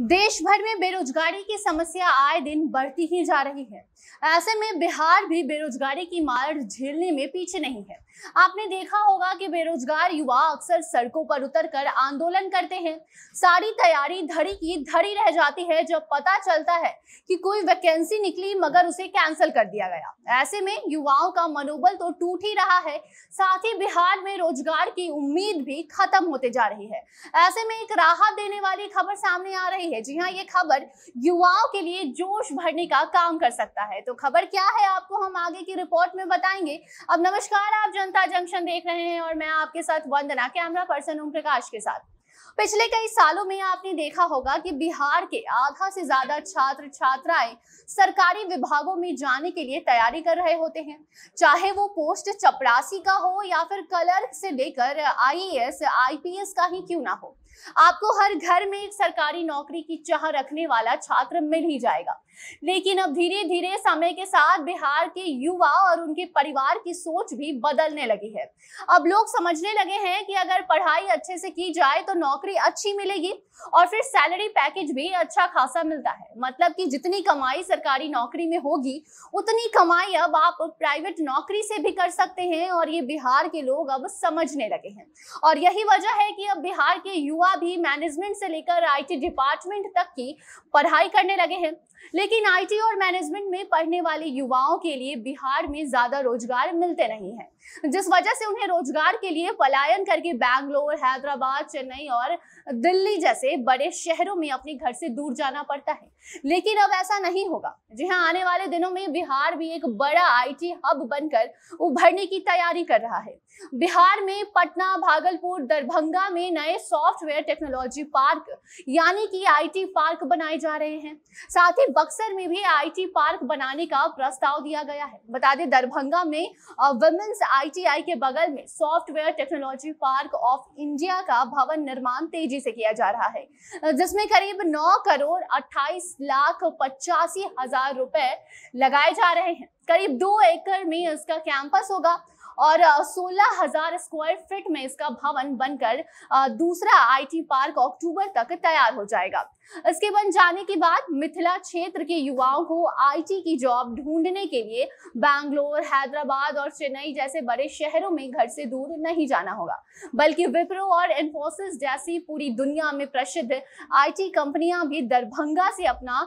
देश भर में बेरोजगारी की समस्या आए दिन बढ़ती ही जा रही है ऐसे में बिहार भी बेरोजगारी की मार झेलने में पीछे नहीं है आपने देखा होगा कि बेरोजगार युवा अक्सर सड़कों पर उतरकर आंदोलन करते हैं सारी तैयारी धड़ी की धड़ी रह जाती है जब पता चलता है कि कोई वैकेंसी निकली मगर उसे कैंसिल कर दिया गया ऐसे में युवाओं का मनोबल तो टूट ही रहा है साथ ही बिहार में रोजगार की उम्मीद भी खत्म होते जा रही है ऐसे में एक राहत देने वाली खबर सामने आ रही रही है जी हाँ ये खबर युवाओं के लिए जोश भरने का काम कर सकता है तो खबर क्या है आपको हम आगे की रिपोर्ट में बताएंगे अब नमस्कार आप जनता जंक्शन देख रहे हैं और मैं आपके साथ वंदना कैमरा पर्सन ओम प्रकाश के साथ पिछले कई सालों में आपने देखा होगा कि बिहार के आधा से ज्यादा छात्र छात्राएं सरकारी विभागों में जाने के लिए तैयारी कर रहे होते हैं चाहे वो पोस्ट चपरासी का हो या फिर कलर से लेकर आईएएस आईपीएस का ही क्यों ना हो आपको हर घर में एक सरकारी नौकरी की चाह रखने वाला छात्र मिल ही जाएगा लेकिन अब धीरे धीरे समय के साथ बिहार के युवा और उनके परिवार की सोच भी बदलने लगी है अब लोग समझने लगे हैं कि अगर पढ़ाई अच्छे से की जाए तो नौकरी अच्छी मिलेगी और फिर सैलरी पैकेज भी अच्छा खासा मिलता है मतलब कि जितनी कमाई सरकारी नौकरी में होगी उतनी कमाई अब आप प्राइवेट नौकरी से भी कर सकते हैं और ये बिहार के लोग अब समझने लगे हैं और यही वजह है कि अब बिहार के युवा अलावा भी मैनेजमेंट से लेकर आईटी डिपार्टमेंट तक की पढ़ाई करने लगे हैं लेकिन आईटी और मैनेजमेंट में पढ़ने वाले युवाओं के लिए बिहार में ज्यादा रोजगार मिलते नहीं है जिस वजह से उन्हें रोजगार के लिए पलायन करके बैंगलोर हैदराबाद चेन्नई और दिल्ली जैसे बड़े शहरों में अपने घर से दूर जाना पड़ता है लेकिन अब ऐसा नहीं होगा जी हाँ आने वाले दिनों में बिहार भी एक बड़ा आईटी हब बनकर उभरने की तैयारी कर रहा है बिहार में पटना भागलपुर दरभंगा में नए सॉफ्टवेयर टेक्नोलॉजी पार्क यानी कि आईटी पार्क बनाए जा रहे हैं साथ ही बक्सर में भी आईटी पार्क बनाने का प्रस्ताव दिया गया है बता दें दरभंगा में वुमेन्स आईटीआई के बगल में software technology park of India का भवन निर्माण तेजी से किया जा रहा है जिसमें करीब 9 करोड़ अट्ठाईस लाख पचासी हजार रुपए लगाए जा रहे हैं करीब दो एकड़ में इसका कैंपस होगा और सोलह हजार स्क्वायर फीट में इसका भवन बनकर दूसरा आईटी पार्क अक्टूबर तक तैयार हो जाएगा इसके बन जाने के बाद मिथिला क्षेत्र के युवाओं को आईटी की जॉब ढूंढने के लिए बैंगलोर हैदराबाद और चेन्नई जैसे बड़े शहरों में घर से दूर नहीं जाना होगा बल्कि विप्रो और इन्फोसिस जैसी पूरी दुनिया में प्रसिद्ध आईटी कंपनियां भी दरभंगा से अपना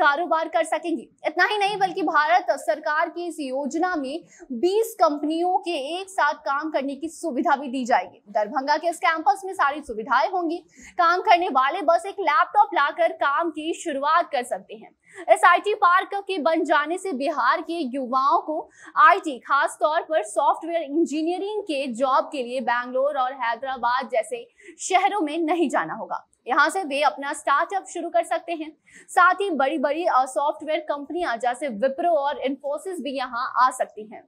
कारोबार कर सकेंगी इतना ही नहीं बल्कि भारत सरकार की इस योजना में बीस कंपनियों के के एक साथ काम करने की सुविधा भी दी जाएगी दरभंगा के इस कैंपस में सारी सुविधाएं होंगी काम करने वाले बस एक लैपटॉप लाकर काम की शुरुआत कर सकते हैं इस आई पार्क के बन जाने से बिहार के युवाओं को आईटी खास तौर पर सॉफ्टवेयर इंजीनियरिंग के जॉब के लिए बैंगलोर और हैदराबाद जैसे शहरों में नहीं जाना होगा यहाँ से वे अपना स्टार्टअप शुरू कर सकते हैं साथ ही बड़ी बड़ी सॉफ्टवेयर कंपनियां जैसे विप्रो और इन्फोसिस भी यहाँ आ सकती हैं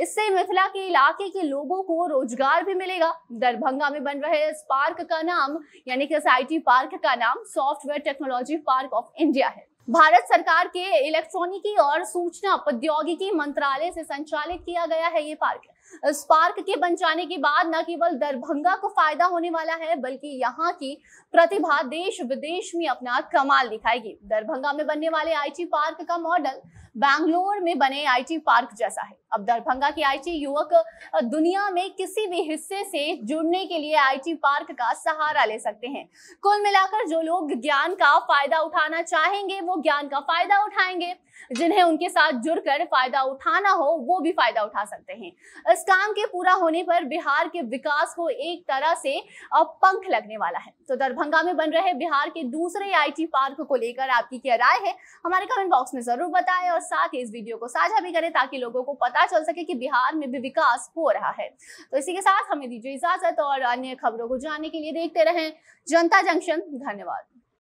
इससे मिथिला के इलाके के लोगों को रोजगार भी मिलेगा दरभंगा में बन रहे इस पार्क का नाम यानी कि एस पार्क का नाम software technology park of India है भारत सरकार के इलेक्ट्रॉनिकी और सूचना प्रौद्योगिकी मंत्रालय से संचालित किया गया है ये पार्क इस पार्क के बन जाने के बाद न केवल दरभंगा को फायदा होने वाला है बल्कि यहाँ की प्रतिभा देश विदेश में अपना कमाल दिखाएगी दरभंगा में बनने वाले आईटी पार्क का मॉडल बैंगलोर में बने आईटी पार्क जैसा है अब दरभंगा के आईटी युवक दुनिया में किसी भी हिस्से से जुड़ने के लिए आईटी पार्क का सहारा ले सकते हैं कुल मिलाकर जो लोग ज्ञान का फायदा उठाना चाहेंगे वो ज्ञान का फायदा उठाएंगे जिन्हें उनके साथ जुड़कर फायदा उठाना हो वो भी फायदा उठा सकते हैं इस काम के पूरा होने पर बिहार के विकास को एक तरह से पंख लगने वाला है तो दरभंगा में बन रहे बिहार के दूसरे आईटी पार्क को लेकर आपकी क्या राय है हमारे कमेंट बॉक्स में जरूर बताएं और साथ ही इस वीडियो को साझा भी करें ताकि लोगों को पता चल सके कि बिहार में भी विकास हो रहा है तो इसी के साथ हमें दीजिए इजाजत और अन्य खबरों को जानने के लिए देखते रहें जनता जंक्शन धन्यवाद